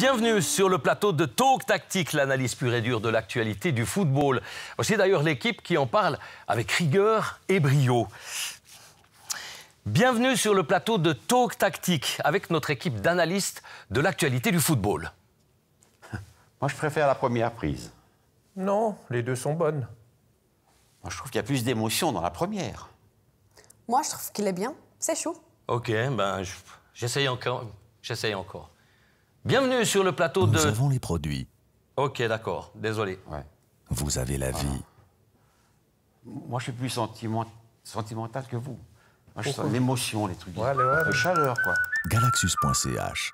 Bienvenue sur le plateau de Talk Tactique, l'analyse pure et dure de l'actualité du football. Voici d'ailleurs l'équipe qui en parle avec rigueur et brio. Bienvenue sur le plateau de Talk Tactique avec notre équipe d'analystes de l'actualité du football. Moi, je préfère la première prise. Non, les deux sont bonnes. Moi, je trouve qu'il y a plus d'émotion dans la première. Moi, je trouve qu'il est bien. C'est chaud. Ok, ben, j'essaye encore. J'essaye encore. Bienvenue sur le plateau de... Nous avons les produits. Ok, d'accord. Désolé. Vous avez la vie. Moi, je suis plus sentimental que vous. Moi, je sens l'émotion, les trucs. Ouais, chaleur, quoi. Galaxus.ch